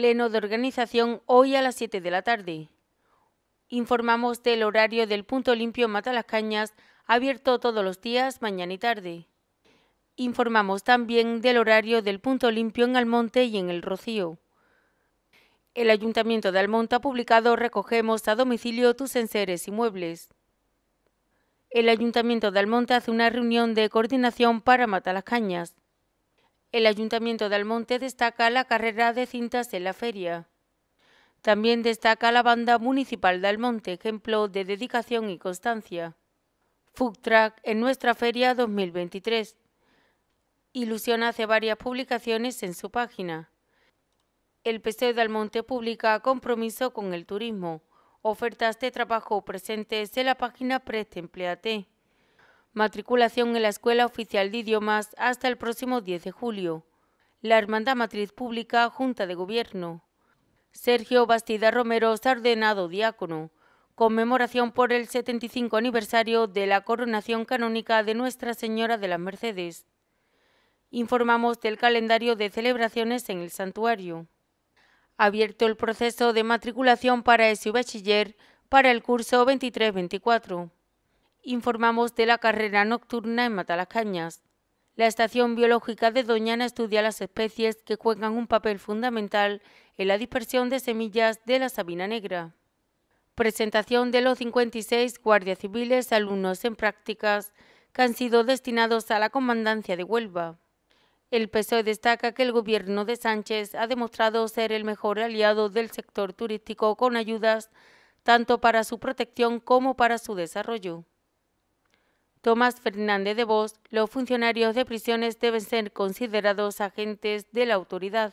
pleno de organización hoy a las 7 de la tarde. Informamos del horario del punto limpio Cañas abierto todos los días, mañana y tarde. Informamos también del horario del punto limpio en Almonte y en El Rocío. El Ayuntamiento de Almonte ha publicado Recogemos a domicilio tus enseres y muebles. El Ayuntamiento de Almonte hace una reunión de coordinación para Cañas. El Ayuntamiento de Almonte destaca la carrera de cintas en la feria. También destaca la banda municipal de Almonte, ejemplo de dedicación y constancia. Fugtrack en nuestra feria 2023. Ilusión hace varias publicaciones en su página. El PSOE de Almonte publica compromiso con el turismo. Ofertas de trabajo presentes en la página Preste matriculación en la Escuela Oficial de Idiomas hasta el próximo 10 de julio. La Hermandad Matriz Pública, Junta de Gobierno. Sergio Bastida Romero Sardenado diácono. Conmemoración por el 75 aniversario de la coronación canónica de Nuestra Señora de las Mercedes. Informamos del calendario de celebraciones en el santuario. Abierto el proceso de matriculación para su Bachiller para el curso 23-24 informamos de la carrera nocturna en Matalascañas. La Estación Biológica de Doñana estudia las especies que juegan un papel fundamental en la dispersión de semillas de la sabina negra. Presentación de los 56 guardias civiles alumnos en prácticas que han sido destinados a la comandancia de Huelva. El PSOE destaca que el gobierno de Sánchez ha demostrado ser el mejor aliado del sector turístico con ayudas tanto para su protección como para su desarrollo. Tomás Fernández de Vos, los funcionarios de prisiones deben ser considerados agentes de la autoridad.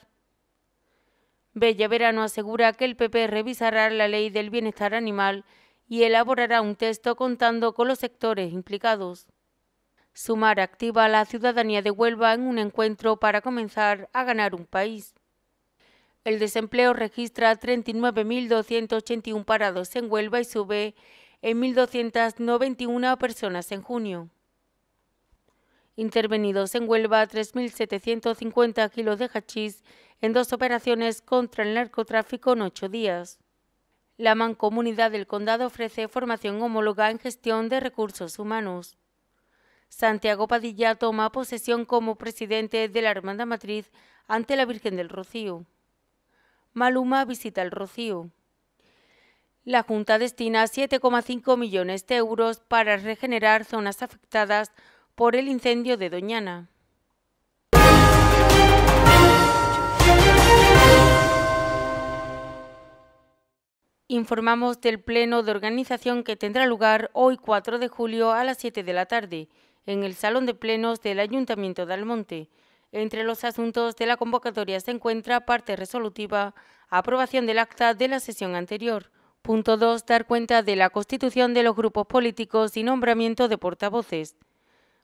Bella Verano asegura que el PP revisará la ley del bienestar animal y elaborará un texto contando con los sectores implicados. Sumar activa a la ciudadanía de Huelva en un encuentro para comenzar a ganar un país. El desempleo registra 39.281 parados en Huelva y sube en 1.291 personas en junio. Intervenidos en Huelva 3.750 kilos de hachís en dos operaciones contra el narcotráfico en ocho días. La mancomunidad del condado ofrece formación homóloga en gestión de recursos humanos. Santiago Padilla toma posesión como presidente de la Hermandad Matriz ante la Virgen del Rocío. Maluma visita el Rocío. La Junta destina 7,5 millones de euros para regenerar zonas afectadas por el incendio de Doñana. Informamos del pleno de organización que tendrá lugar hoy 4 de julio a las 7 de la tarde en el Salón de Plenos del Ayuntamiento de Almonte. Entre los asuntos de la convocatoria se encuentra parte resolutiva, aprobación del acta de la sesión anterior, Punto 2. Dar cuenta de la constitución de los grupos políticos y nombramiento de portavoces.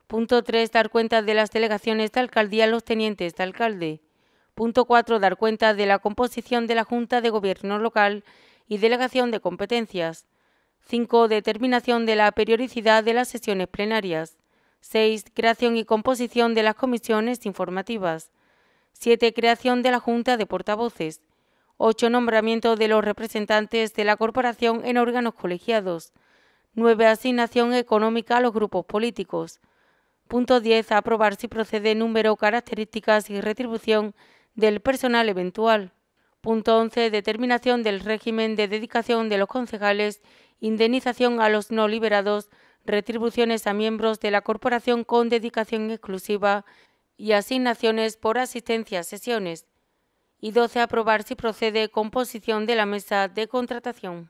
Punto 3. Dar cuenta de las delegaciones de alcaldía a los tenientes de alcalde. Punto 4. Dar cuenta de la composición de la Junta de Gobierno local y delegación de competencias. 5. Determinación de la periodicidad de las sesiones plenarias. 6. Creación y composición de las comisiones informativas. 7. Creación de la Junta de Portavoces. 8 Nombramiento de los representantes de la corporación en órganos colegiados, 9 asignación económica a los grupos políticos, punto 10 aprobar si procede número, características y retribución del personal eventual, punto 11 determinación del régimen de dedicación de los concejales, indemnización a los no liberados, retribuciones a miembros de la corporación con dedicación exclusiva y asignaciones por asistencia a sesiones y 12. Aprobar si procede composición de la mesa de contratación.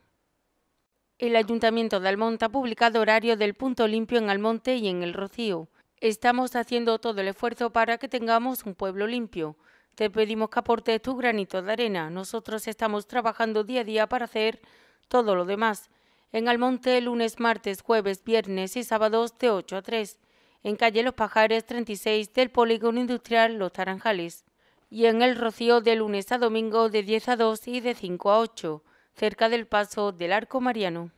El Ayuntamiento de Almonte ha publicado horario del punto limpio en Almonte y en el Rocío. Estamos haciendo todo el esfuerzo para que tengamos un pueblo limpio. Te pedimos que aportes tu granito de arena. Nosotros estamos trabajando día a día para hacer todo lo demás. En Almonte, lunes, martes, jueves, viernes y sábados de 8 a 3. En calle Los Pajares 36 del Polígono Industrial Los Taranjales y en el Rocío de lunes a domingo de 10 a 2 y de 5 a 8, cerca del paso del Arco Mariano.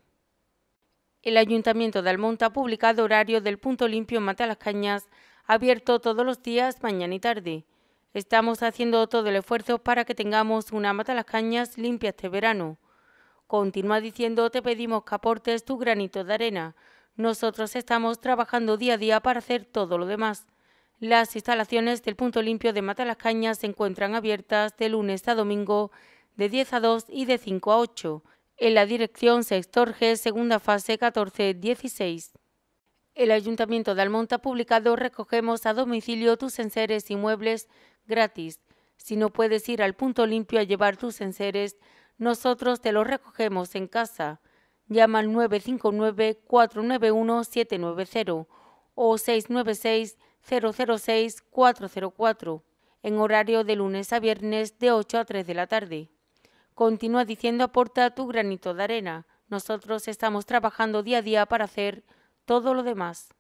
El Ayuntamiento de Almonte ha publicado horario del punto limpio en Cañas, abierto todos los días, mañana y tarde. Estamos haciendo todo el esfuerzo para que tengamos una Cañas limpia este verano. Continúa diciendo, te pedimos que aportes tu granito de arena. Nosotros estamos trabajando día a día para hacer todo lo demás. Las instalaciones del Punto Limpio de Matalascañas se encuentran abiertas de lunes a domingo de 10 a 2 y de 5 a 8 en la dirección Sector G, segunda fase 14-16. El Ayuntamiento de Almonta ha publicado Recogemos a domicilio tus enseres y muebles gratis. Si no puedes ir al punto limpio a llevar tus enseres, nosotros te los recogemos en casa. Llama al 959-491-790 o 696 006-404 en horario de lunes a viernes de 8 a 3 de la tarde. Continúa diciendo aporta tu granito de arena. Nosotros estamos trabajando día a día para hacer todo lo demás.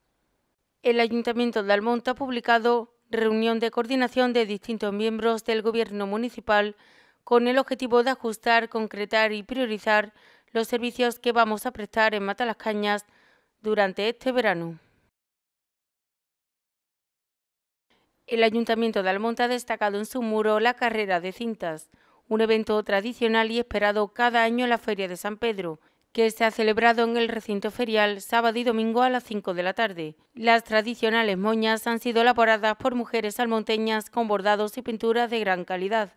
El Ayuntamiento de Almonte ha publicado reunión de coordinación de distintos miembros del Gobierno municipal con el objetivo de ajustar, concretar y priorizar los servicios que vamos a prestar en Matalascañas durante este verano. El Ayuntamiento de Almonte ha destacado en su muro la carrera de cintas, un evento tradicional y esperado cada año en la Feria de San Pedro, que se ha celebrado en el recinto ferial sábado y domingo a las 5 de la tarde. Las tradicionales moñas han sido elaboradas por mujeres almonteñas con bordados y pinturas de gran calidad.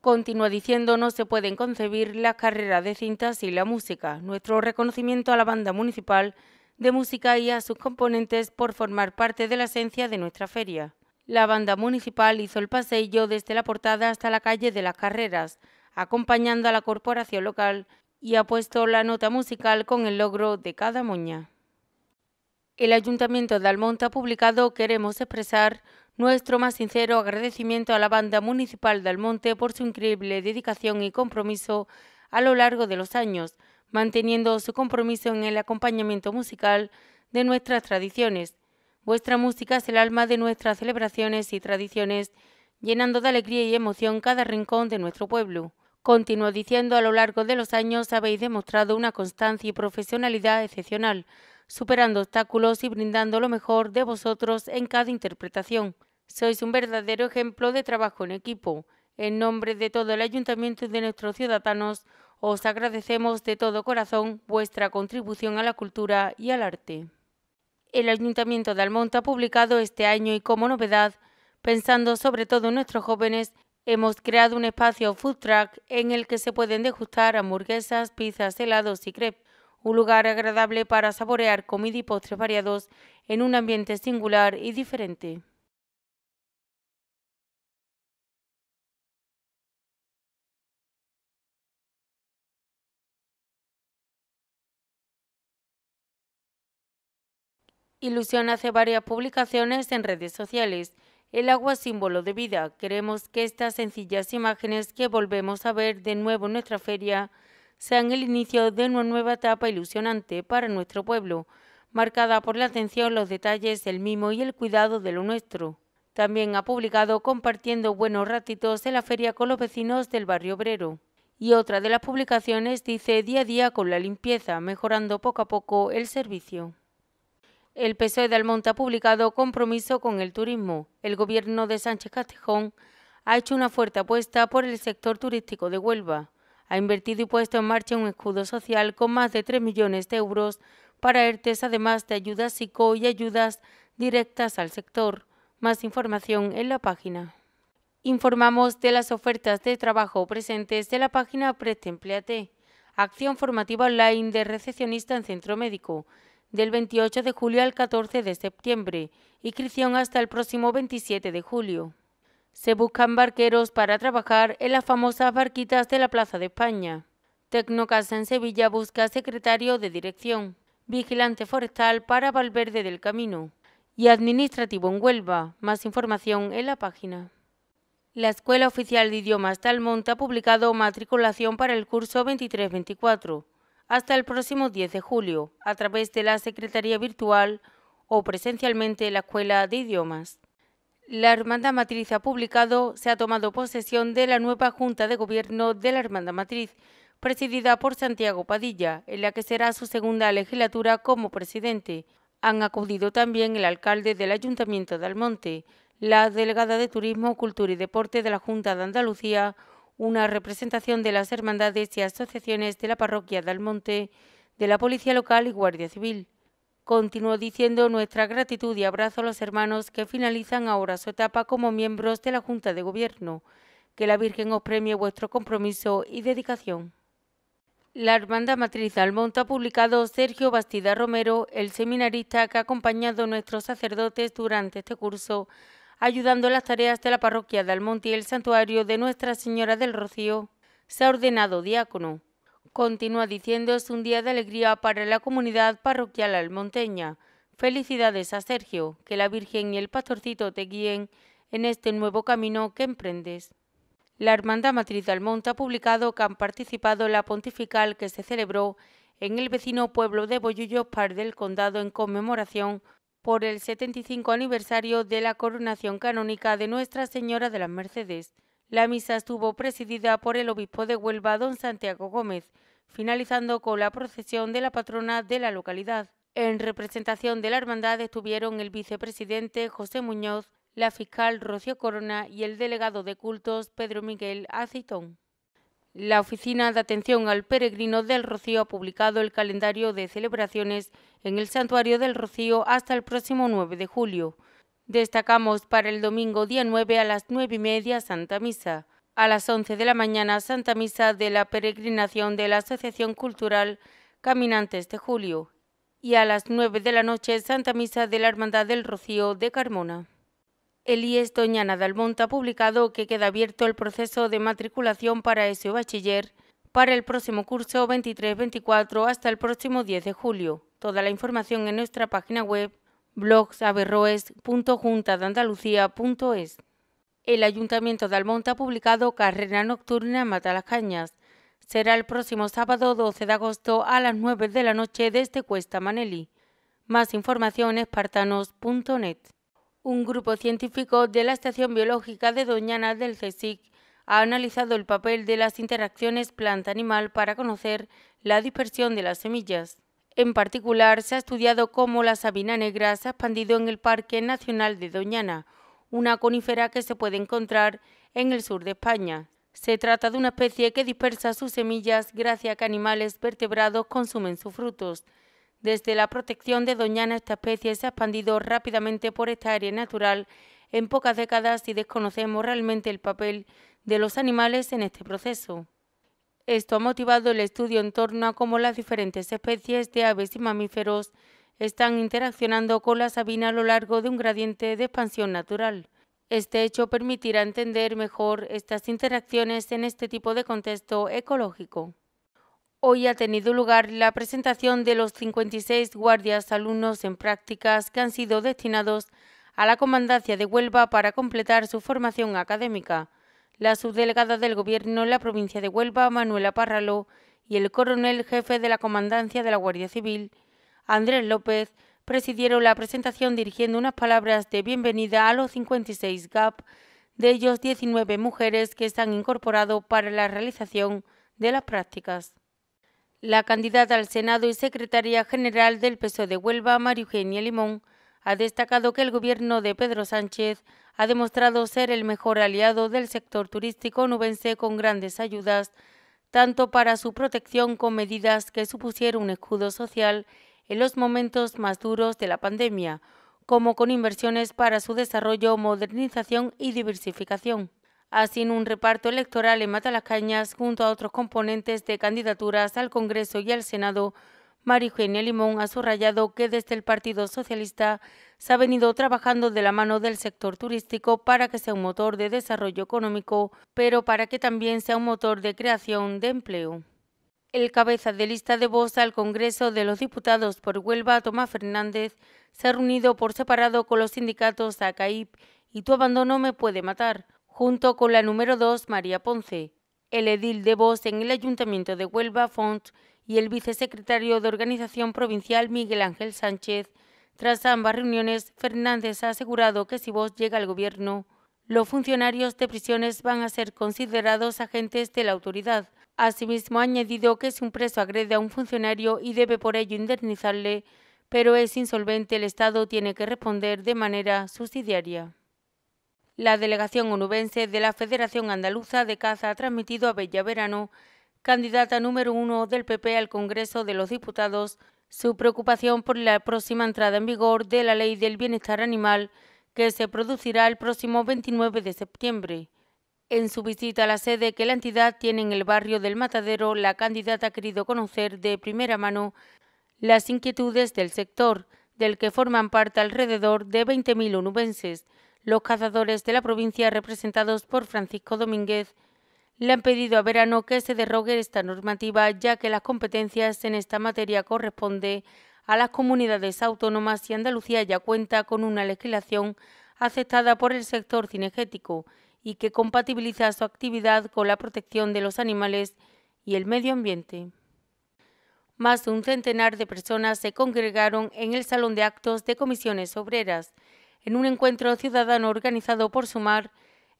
Continúa diciendo, no se pueden concebir las carreras de cintas y la música. Nuestro reconocimiento a la banda municipal de música y a sus componentes por formar parte de la esencia de nuestra feria. La banda municipal hizo el paseo desde la portada hasta la calle de las carreras, acompañando a la corporación local y ha puesto la nota musical con el logro de cada moña. El Ayuntamiento de Almonte ha publicado Queremos expresar nuestro más sincero agradecimiento a la banda municipal de Almonte por su increíble dedicación y compromiso a lo largo de los años, manteniendo su compromiso en el acompañamiento musical de nuestras tradiciones, Vuestra música es el alma de nuestras celebraciones y tradiciones, llenando de alegría y emoción cada rincón de nuestro pueblo. Continuó diciendo, a lo largo de los años habéis demostrado una constancia y profesionalidad excepcional, superando obstáculos y brindando lo mejor de vosotros en cada interpretación. Sois un verdadero ejemplo de trabajo en equipo. En nombre de todo el ayuntamiento y de nuestros ciudadanos, os agradecemos de todo corazón vuestra contribución a la cultura y al arte. El Ayuntamiento de Almonte ha publicado este año y como novedad, pensando sobre todo en nuestros jóvenes, hemos creado un espacio food truck en el que se pueden degustar hamburguesas, pizzas, helados y crepes. Un lugar agradable para saborear comida y postres variados en un ambiente singular y diferente. Ilusión hace varias publicaciones en redes sociales. El agua símbolo de vida. Queremos que estas sencillas imágenes que volvemos a ver de nuevo en nuestra feria sean el inicio de una nueva etapa ilusionante para nuestro pueblo, marcada por la atención, los detalles, el mimo y el cuidado de lo nuestro. También ha publicado compartiendo buenos ratitos en la feria con los vecinos del barrio obrero. Y otra de las publicaciones dice día a día con la limpieza, mejorando poco a poco el servicio. El PSOE de Almonte ha publicado Compromiso con el Turismo. El gobierno de Sánchez Castejón ha hecho una fuerte apuesta por el sector turístico de Huelva. Ha invertido y puesto en marcha un escudo social con más de 3 millones de euros para ERTES, además de ayudas psico y ayudas directas al sector. Más información en la página. Informamos de las ofertas de trabajo presentes de la página Preste Acción formativa online de recepcionista en centro médico del 28 de julio al 14 de septiembre ...inscripción hasta el próximo 27 de julio. Se buscan barqueros para trabajar en las famosas barquitas de la Plaza de España. Tecnocasa en Sevilla busca secretario de dirección, vigilante forestal para Valverde del Camino y administrativo en Huelva. Más información en la página. La Escuela Oficial de Idiomas Talmonta ha publicado matriculación para el curso 23-24 hasta el próximo 10 de julio a través de la Secretaría Virtual o presencialmente la Escuela de Idiomas. La Hermandad Matriz ha publicado, se ha tomado posesión de la nueva Junta de Gobierno de la Hermandad Matriz, presidida por Santiago Padilla, en la que será su segunda legislatura como presidente. Han acudido también el alcalde del Ayuntamiento de Almonte, la delegada de Turismo, Cultura y Deporte de la Junta de Andalucía, una representación de las hermandades y asociaciones de la parroquia de Almonte, de la Policía Local y Guardia Civil. Continuó diciendo nuestra gratitud y abrazo a los hermanos que finalizan ahora su etapa como miembros de la Junta de Gobierno. Que la Virgen os premie vuestro compromiso y dedicación. La Hermandad Matriz Almonte ha publicado Sergio Bastida Romero, el seminarista que ha acompañado a nuestros sacerdotes durante este curso, ayudando las tareas de la parroquia de Almonte y el santuario de Nuestra Señora del Rocío. Se ha ordenado diácono. Continúa diciendo es un día de alegría para la comunidad parroquial almonteña. Felicidades a Sergio, que la Virgen y el pastorcito te guíen en este nuevo camino que emprendes. La Hermanda Matriz de Almonte ha publicado que han participado en la pontifical que se celebró en el vecino pueblo de Boyullos Par del Condado en conmemoración por el 75 aniversario de la coronación canónica de Nuestra Señora de las Mercedes. La misa estuvo presidida por el obispo de Huelva, don Santiago Gómez, finalizando con la procesión de la patrona de la localidad. En representación de la hermandad estuvieron el vicepresidente José Muñoz, la fiscal Rocío Corona y el delegado de cultos Pedro Miguel Acitón. La Oficina de Atención al Peregrino del Rocío ha publicado el calendario de celebraciones en el Santuario del Rocío hasta el próximo 9 de julio. Destacamos para el domingo día 9 a las 9 y media Santa Misa. A las 11 de la mañana Santa Misa de la Peregrinación de la Asociación Cultural Caminantes de Julio. Y a las 9 de la noche Santa Misa de la Hermandad del Rocío de Carmona el IES Doñana Dalmont ha publicado que queda abierto el proceso de matriculación para ese bachiller para el próximo curso 23-24 hasta el próximo 10 de julio. Toda la información en nuestra página web blogsaberroes.juntadandalucía.es. El Ayuntamiento de Almonte ha publicado Carrera Nocturna Mata las Cañas. Será el próximo sábado 12 de agosto a las 9 de la noche desde este Cuesta Maneli. Más información espartanos.net. Un grupo científico de la Estación Biológica de Doñana del CSIC ha analizado el papel de las interacciones planta-animal para conocer la dispersión de las semillas. En particular, se ha estudiado cómo la sabina negra se ha expandido en el Parque Nacional de Doñana, una conífera que se puede encontrar en el sur de España. Se trata de una especie que dispersa sus semillas gracias a que animales vertebrados consumen sus frutos. Desde la protección de Doñana esta especie se ha expandido rápidamente por esta área natural en pocas décadas y desconocemos realmente el papel de los animales en este proceso. Esto ha motivado el estudio en torno a cómo las diferentes especies de aves y mamíferos están interaccionando con la sabina a lo largo de un gradiente de expansión natural. Este hecho permitirá entender mejor estas interacciones en este tipo de contexto ecológico. Hoy ha tenido lugar la presentación de los 56 guardias alumnos en prácticas que han sido destinados a la Comandancia de Huelva para completar su formación académica. La subdelegada del Gobierno en la provincia de Huelva, Manuela Párralo, y el coronel jefe de la Comandancia de la Guardia Civil, Andrés López, presidieron la presentación dirigiendo unas palabras de bienvenida a los 56 GAP, de ellos 19 mujeres que se han incorporado para la realización de las prácticas. La candidata al Senado y secretaria general del PSOE de Huelva, María Eugenia Limón, ha destacado que el gobierno de Pedro Sánchez ha demostrado ser el mejor aliado del sector turístico nubense con grandes ayudas, tanto para su protección con medidas que supusieron un escudo social en los momentos más duros de la pandemia, como con inversiones para su desarrollo, modernización y diversificación. Así, en un reparto electoral en Cañas junto a otros componentes de candidaturas al Congreso y al Senado, María Eugenia Limón ha subrayado que desde el Partido Socialista se ha venido trabajando de la mano del sector turístico para que sea un motor de desarrollo económico, pero para que también sea un motor de creación de empleo. El cabeza de lista de voz al Congreso de los Diputados por Huelva, Tomás Fernández, se ha reunido por separado con los sindicatos ACAIP y Tu Abandono Me Puede Matar, junto con la número 2 María Ponce, el edil de voz en el Ayuntamiento de Huelva Font y el vicesecretario de Organización Provincial Miguel Ángel Sánchez. Tras ambas reuniones, Fernández ha asegurado que si vos llega al gobierno, los funcionarios de prisiones van a ser considerados agentes de la autoridad. Asimismo, ha añadido que si un preso agrede a un funcionario y debe por ello indemnizarle, pero es insolvente, el Estado tiene que responder de manera subsidiaria. La delegación onubense de la Federación Andaluza de Caza ha transmitido a Bella Verano, candidata número uno del PP al Congreso de los Diputados, su preocupación por la próxima entrada en vigor de la Ley del Bienestar Animal, que se producirá el próximo 29 de septiembre. En su visita a la sede que la entidad tiene en el barrio del Matadero, la candidata ha querido conocer de primera mano las inquietudes del sector, del que forman parte alrededor de 20.000 onubenses los cazadores de la provincia, representados por Francisco Domínguez, le han pedido a Verano que se derrogue esta normativa, ya que las competencias en esta materia corresponden a las comunidades autónomas y Andalucía ya cuenta con una legislación aceptada por el sector cinegético y que compatibiliza su actividad con la protección de los animales y el medio ambiente. Más de un centenar de personas se congregaron en el Salón de Actos de Comisiones Obreras, en un encuentro ciudadano organizado por Sumar,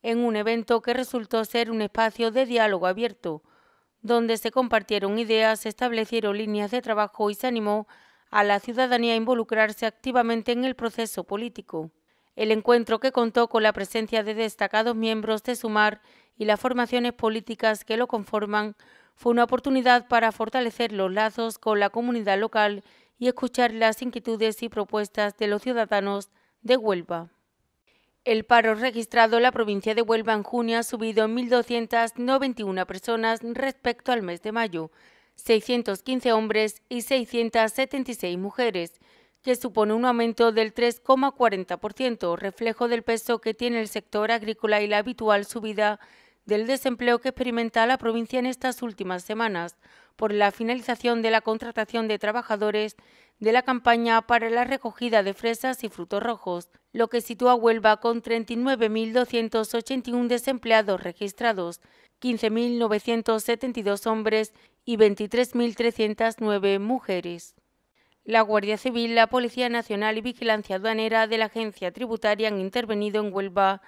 en un evento que resultó ser un espacio de diálogo abierto, donde se compartieron ideas, se establecieron líneas de trabajo y se animó a la ciudadanía a involucrarse activamente en el proceso político. El encuentro que contó con la presencia de destacados miembros de Sumar y las formaciones políticas que lo conforman fue una oportunidad para fortalecer los lazos con la comunidad local y escuchar las inquietudes y propuestas de los ciudadanos de Huelva. El paro registrado en la provincia de Huelva en junio ha subido en 1.291 personas respecto al mes de mayo, 615 hombres y 676 mujeres, que supone un aumento del 3,40%, reflejo del peso que tiene el sector agrícola y la habitual subida del desempleo que experimenta la provincia en estas últimas semanas, por la finalización de la contratación de trabajadores de la campaña para la recogida de fresas y frutos rojos, lo que sitúa a Huelva con 39.281 desempleados registrados, 15.972 hombres y 23.309 mujeres. La Guardia Civil, la Policía Nacional y Vigilancia Aduanera de la Agencia Tributaria han intervenido en Huelva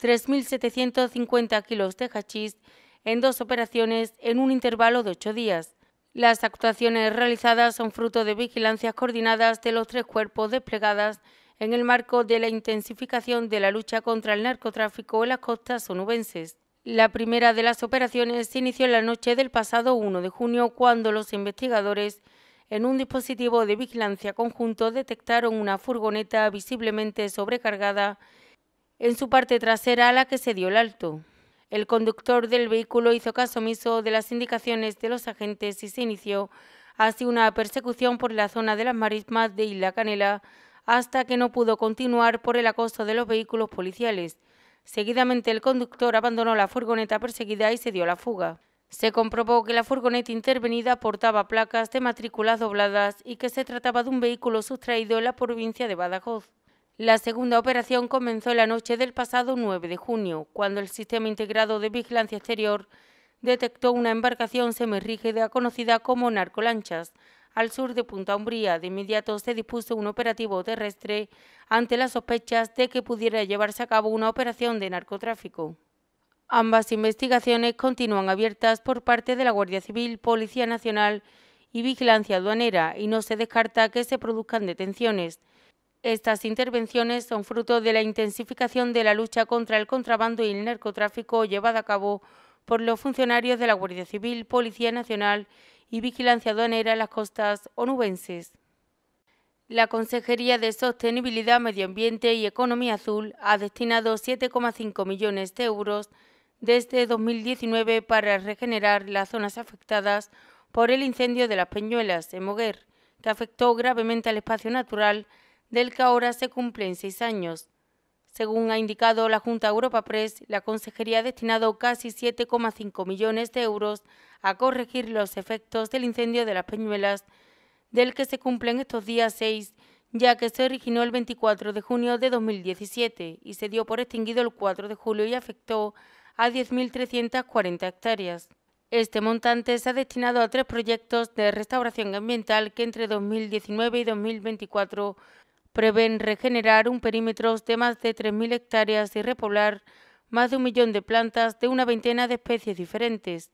3.750 kilos de hachís en dos operaciones en un intervalo de ocho días, las actuaciones realizadas son fruto de vigilancias coordinadas de los tres cuerpos desplegadas en el marco de la intensificación de la lucha contra el narcotráfico en las costas sonubenses. La primera de las operaciones se inició en la noche del pasado 1 de junio cuando los investigadores en un dispositivo de vigilancia conjunto detectaron una furgoneta visiblemente sobrecargada en su parte trasera a la que se dio el alto. El conductor del vehículo hizo caso omiso de las indicaciones de los agentes y se inició así una persecución por la zona de las marismas de Isla Canela hasta que no pudo continuar por el acoso de los vehículos policiales. Seguidamente el conductor abandonó la furgoneta perseguida y se dio la fuga. Se comprobó que la furgoneta intervenida portaba placas de matrículas dobladas y que se trataba de un vehículo sustraído en la provincia de Badajoz. La segunda operación comenzó la noche del pasado 9 de junio, cuando el Sistema Integrado de Vigilancia Exterior detectó una embarcación semirrígida conocida como narcolanchas. Al sur de Punta Umbría, de inmediato se dispuso un operativo terrestre ante las sospechas de que pudiera llevarse a cabo una operación de narcotráfico. Ambas investigaciones continúan abiertas por parte de la Guardia Civil, Policía Nacional y Vigilancia Aduanera y no se descarta que se produzcan detenciones. Estas intervenciones son fruto de la intensificación de la lucha contra el contrabando y el narcotráfico llevada a cabo por los funcionarios de la Guardia Civil, Policía Nacional y Vigilancia Aduanera en las costas onubenses. La Consejería de Sostenibilidad, Medio Ambiente y Economía Azul ha destinado 7,5 millones de euros desde 2019 para regenerar las zonas afectadas por el incendio de las Peñuelas en Moguer, que afectó gravemente al espacio natural del que ahora se cumplen seis años. Según ha indicado la Junta Europa Press, la Consejería ha destinado casi 7,5 millones de euros a corregir los efectos del incendio de las Peñuelas, del que se cumplen estos días seis, ya que se originó el 24 de junio de 2017 y se dio por extinguido el 4 de julio y afectó a 10.340 hectáreas. Este montante se ha destinado a tres proyectos de restauración ambiental que entre 2019 y 2024 prevén regenerar un perímetro de más de 3.000 hectáreas y repoblar más de un millón de plantas de una veintena de especies diferentes.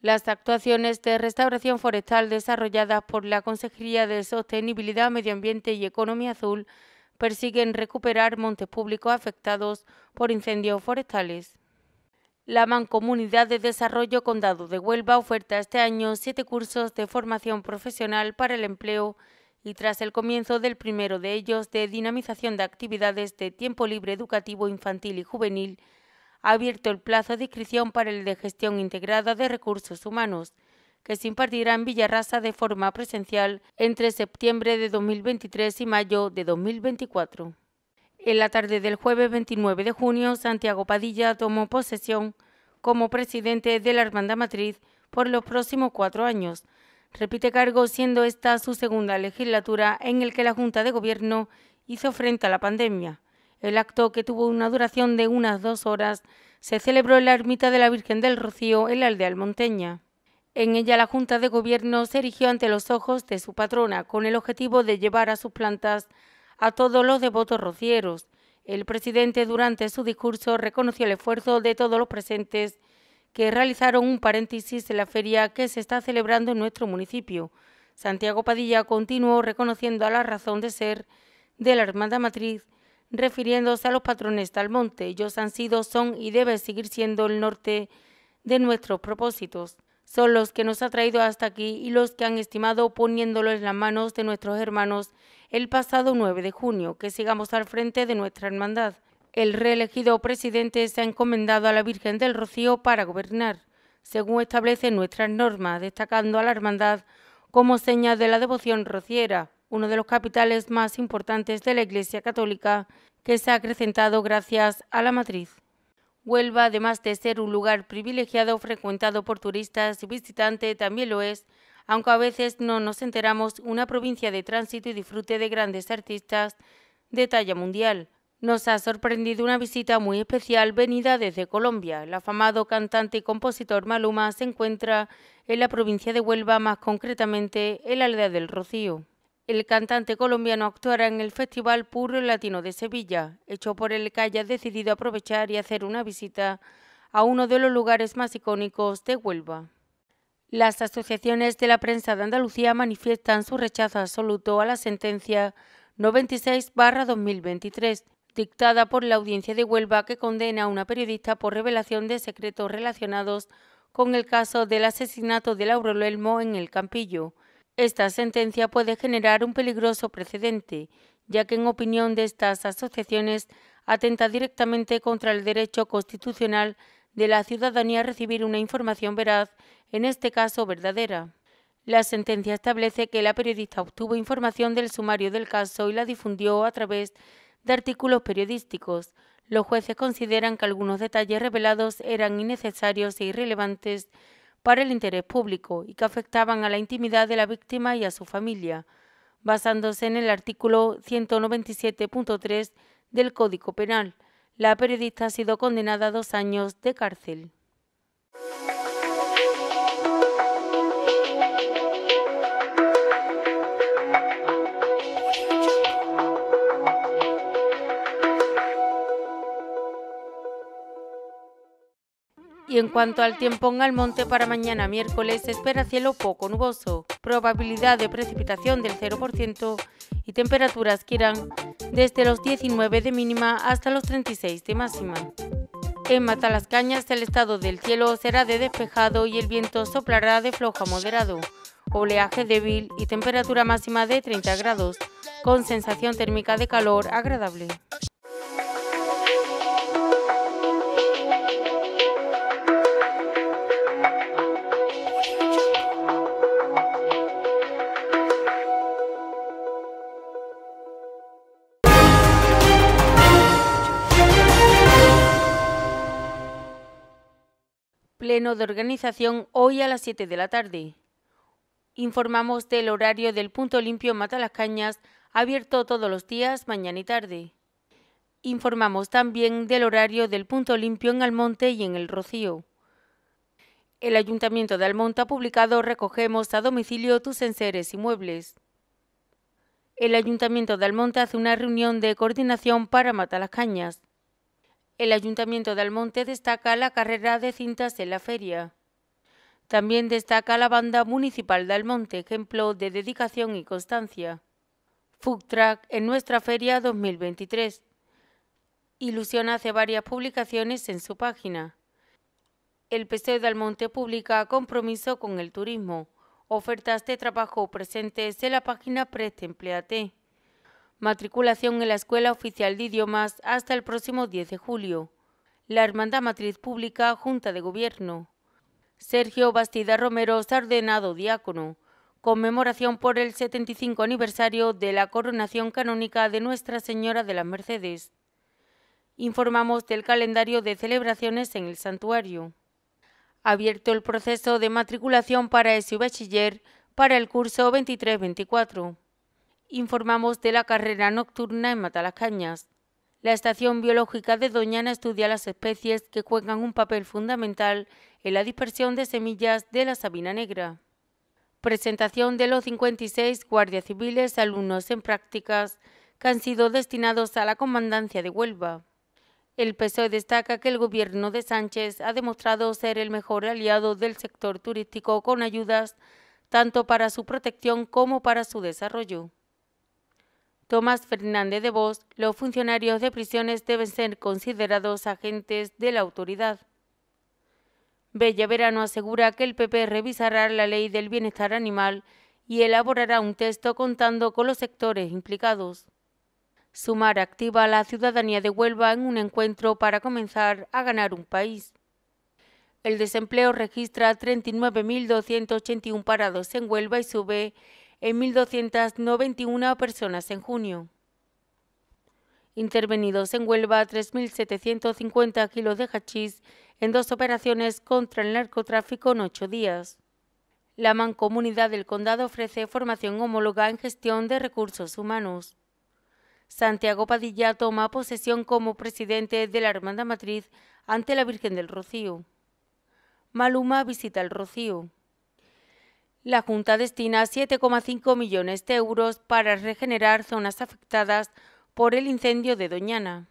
Las actuaciones de restauración forestal desarrolladas por la Consejería de Sostenibilidad, Medio Ambiente y Economía Azul persiguen recuperar montes públicos afectados por incendios forestales. La Mancomunidad de Desarrollo Condado de Huelva oferta este año siete cursos de formación profesional para el empleo y tras el comienzo del primero de ellos de dinamización de actividades de tiempo libre educativo infantil y juvenil, ha abierto el plazo de inscripción para el de gestión integrada de recursos humanos, que se impartirá en Villarrasa de forma presencial entre septiembre de 2023 y mayo de 2024. En la tarde del jueves 29 de junio, Santiago Padilla tomó posesión como presidente de la Hermandad Matriz por los próximos cuatro años, repite cargo siendo esta su segunda legislatura en el que la Junta de Gobierno hizo frente a la pandemia. El acto, que tuvo una duración de unas dos horas, se celebró en la ermita de la Virgen del Rocío en la aldea Monteña. En ella la Junta de Gobierno se erigió ante los ojos de su patrona con el objetivo de llevar a sus plantas a todos los devotos rocieros. El presidente durante su discurso reconoció el esfuerzo de todos los presentes que realizaron un paréntesis de la feria que se está celebrando en nuestro municipio. Santiago Padilla continuó reconociendo a la razón de ser de la Hermandad Matriz, refiriéndose a los patrones del monte. Ellos han sido, son y deben seguir siendo el norte de nuestros propósitos. Son los que nos ha traído hasta aquí y los que han estimado poniéndolo en las manos de nuestros hermanos el pasado 9 de junio, que sigamos al frente de nuestra hermandad. El reelegido presidente se ha encomendado a la Virgen del Rocío para gobernar, según establece nuestras normas, destacando a la hermandad como seña de la devoción rociera, uno de los capitales más importantes de la Iglesia Católica, que se ha acrecentado gracias a la matriz. Huelva, además de ser un lugar privilegiado frecuentado por turistas y visitantes, también lo es, aunque a veces no nos enteramos, una provincia de tránsito y disfrute de grandes artistas de talla mundial. Nos ha sorprendido una visita muy especial venida desde Colombia. El afamado cantante y compositor Maluma se encuentra en la provincia de Huelva, más concretamente en la aldea del Rocío. El cantante colombiano actuará en el Festival Puro Latino de Sevilla, hecho por el que haya decidido aprovechar y hacer una visita a uno de los lugares más icónicos de Huelva. Las asociaciones de la prensa de Andalucía manifiestan su rechazo absoluto a la sentencia 96-2023 dictada por la audiencia de Huelva que condena a una periodista por revelación de secretos relacionados con el caso del asesinato de Lauro Lelmo en el Campillo. Esta sentencia puede generar un peligroso precedente, ya que en opinión de estas asociaciones atenta directamente contra el derecho constitucional de la ciudadanía a recibir una información veraz, en este caso verdadera. La sentencia establece que la periodista obtuvo información del sumario del caso y la difundió a través de artículos periodísticos. Los jueces consideran que algunos detalles revelados eran innecesarios e irrelevantes para el interés público y que afectaban a la intimidad de la víctima y a su familia, basándose en el artículo 197.3 del Código Penal. La periodista ha sido condenada a dos años de cárcel. Y en cuanto al tiempo en Almonte para mañana miércoles, espera cielo poco nuboso, probabilidad de precipitación del 0% y temperaturas que irán desde los 19 de mínima hasta los 36 de máxima. En Matalascañas el estado del cielo será de despejado y el viento soplará de flojo a moderado, oleaje débil y temperatura máxima de 30 grados, con sensación térmica de calor agradable. pleno de organización hoy a las 7 de la tarde. Informamos del horario del punto limpio Cañas abierto todos los días, mañana y tarde. Informamos también del horario del punto limpio en Almonte y en El Rocío. El Ayuntamiento de Almonte ha publicado Recogemos a domicilio tus enseres y muebles. El Ayuntamiento de Almonte hace una reunión de coordinación para Cañas. El Ayuntamiento de Almonte destaca la carrera de cintas en la feria. También destaca la banda municipal de Almonte, ejemplo de dedicación y constancia. Fugtrack en nuestra feria 2023. Ilusión hace varias publicaciones en su página. El PC de Almonte publica compromiso con el turismo. Ofertas de trabajo presentes en la página Preste matriculación en la Escuela Oficial de Idiomas hasta el próximo 10 de julio. La Hermandad Matriz Pública, Junta de Gobierno. Sergio Bastida Romero Sardenado diácono. Conmemoración por el 75 aniversario de la coronación canónica de Nuestra Señora de las Mercedes. Informamos del calendario de celebraciones en el santuario. Abierto el proceso de matriculación para S.U. Bachiller para el curso 23-24 informamos de la carrera nocturna en Matalacañas. La Estación Biológica de Doñana estudia las especies que juegan un papel fundamental en la dispersión de semillas de la sabina negra. Presentación de los 56 guardias civiles alumnos en prácticas que han sido destinados a la comandancia de Huelva. El PSOE destaca que el gobierno de Sánchez ha demostrado ser el mejor aliado del sector turístico con ayudas tanto para su protección como para su desarrollo. Tomás Fernández de Vos, los funcionarios de prisiones deben ser considerados agentes de la autoridad. Bella Verano asegura que el PP revisará la ley del bienestar animal y elaborará un texto contando con los sectores implicados. Sumar activa a la ciudadanía de Huelva en un encuentro para comenzar a ganar un país. El desempleo registra 39.281 parados en Huelva y sube en 1.291 personas en junio. Intervenidos en Huelva 3.750 kilos de hachís en dos operaciones contra el narcotráfico en ocho días. La mancomunidad del condado ofrece formación homóloga en gestión de recursos humanos. Santiago Padilla toma posesión como presidente de la Hermandad Matriz ante la Virgen del Rocío. Maluma visita el Rocío. La Junta destina 7,5 millones de euros para regenerar zonas afectadas por el incendio de Doñana.